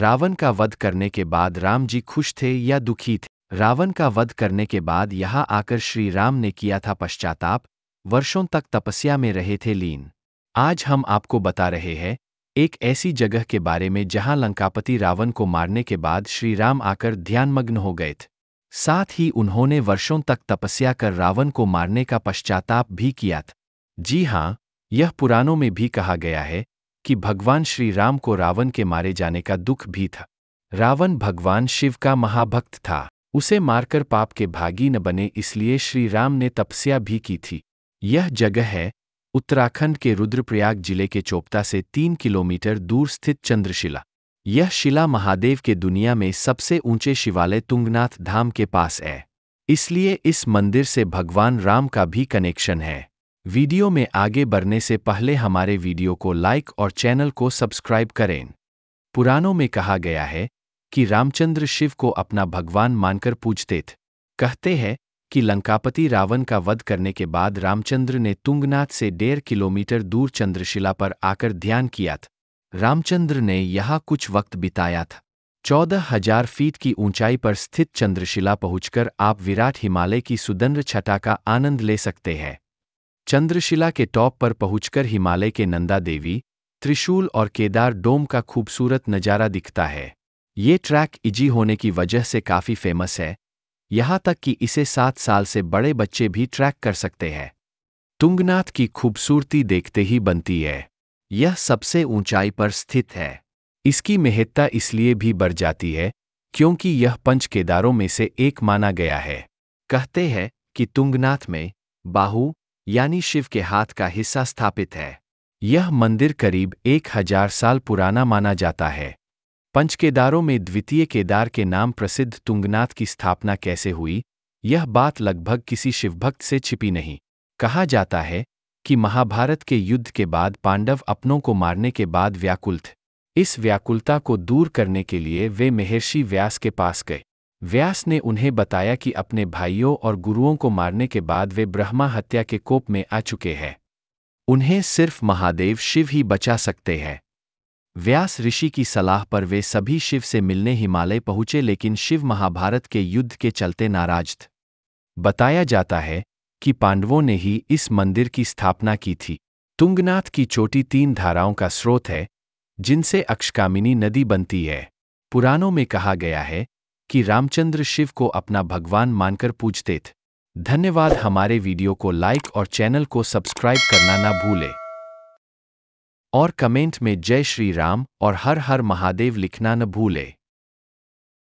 रावण का वध करने के बाद राम जी खुश थे या दुखी थे रावण का वध करने के बाद यहाँ आकर श्री राम ने किया था पश्चाताप वर्षों तक तपस्या में रहे थे लीन आज हम आपको बता रहे हैं एक ऐसी जगह के बारे में जहां लंकापति रावण को मारने के बाद श्री राम आकर ध्यानमग्न हो गए थे साथ ही उन्होंने वर्षों तक तपस्या कर रावण को मारने का पश्चाताप भी किया था जी हाँ यह पुराणों में भी कहा गया है कि भगवान श्री राम को रावण के मारे जाने का दुख भी था रावण भगवान शिव का महाभक्त था उसे मारकर पाप के भागी न बने इसलिए श्री राम ने तपस्या भी की थी यह जगह है उत्तराखंड के रुद्रप्रयाग जिले के चोपता से तीन किलोमीटर दूर स्थित चंद्रशिला यह शिला महादेव के दुनिया में सबसे ऊंचे शिवालय तुंगनाथ धाम के पास है इसलिए इस मंदिर से भगवान राम का भी कनेक्शन है वीडियो में आगे बढ़ने से पहले हमारे वीडियो को लाइक और चैनल को सब्सक्राइब करें पुरानों में कहा गया है कि रामचंद्र शिव को अपना भगवान मानकर पूजते थे कहते हैं कि लंकापति रावण का वध करने के बाद रामचंद्र ने तुंगनाथ से डेढ़ किलोमीटर दूर चंद्रशिला पर आकर ध्यान किया था रामचंद्र ने यहाँ कुछ वक्त बिताया था चौदह हजार फीट की ऊंचाई पर स्थित चंद्रशिला पहुंचकर आप विराट हिमालय की सुदंड छटा का आनंद ले सकते हैं चंद्रशिला के टॉप पर पहुंचकर हिमालय के नंदा देवी त्रिशूल और केदार डोम का खूबसूरत नज़ारा दिखता है ये ट्रैक इजी होने की वजह से काफ़ी फेमस है यहाँ तक कि इसे सात साल से बड़े बच्चे भी ट्रैक कर सकते हैं तुंगनाथ की खूबसूरती देखते ही बनती है यह सबसे ऊंचाई पर स्थित है इसकी मेहत्ता इसलिए भी बढ़ जाती है क्योंकि यह पंच केदारों में से एक माना गया है कहते हैं कि तुंगनाथ में बाहू यानी शिव के हाथ का हिस्सा स्थापित है यह मंदिर करीब एक हजार साल पुराना माना जाता है पंच केदारों में द्वितीय केदार के नाम प्रसिद्ध तुंगनाथ की स्थापना कैसे हुई यह बात लगभग किसी शिवभक्त से छिपी नहीं कहा जाता है कि महाभारत के युद्ध के बाद पांडव अपनों को मारने के बाद व्याकुल थे इस व्याकुलता को दूर करने के लिए वे महर्षि व्यास के पास गए व्यास ने उन्हें बताया कि अपने भाइयों और गुरुओं को मारने के बाद वे ब्रह्मा हत्या के कोप में आ चुके हैं उन्हें सिर्फ महादेव शिव ही बचा सकते हैं व्यास ऋषि की सलाह पर वे सभी शिव से मिलने हिमालय पहुंचे लेकिन शिव महाभारत के युद्ध के चलते नाराज थे बताया जाता है कि पांडवों ने ही इस मंदिर की स्थापना की थी तुंगनाथ की चोटी तीन धाराओं का स्रोत है जिनसे अक्षकामिनी नदी बनती है पुरानों में कहा गया है कि रामचंद्र शिव को अपना भगवान मानकर पूजते थे धन्यवाद हमारे वीडियो को लाइक और चैनल को सब्सक्राइब करना ना भूले और कमेंट में जय श्री राम और हर हर महादेव लिखना न भूलें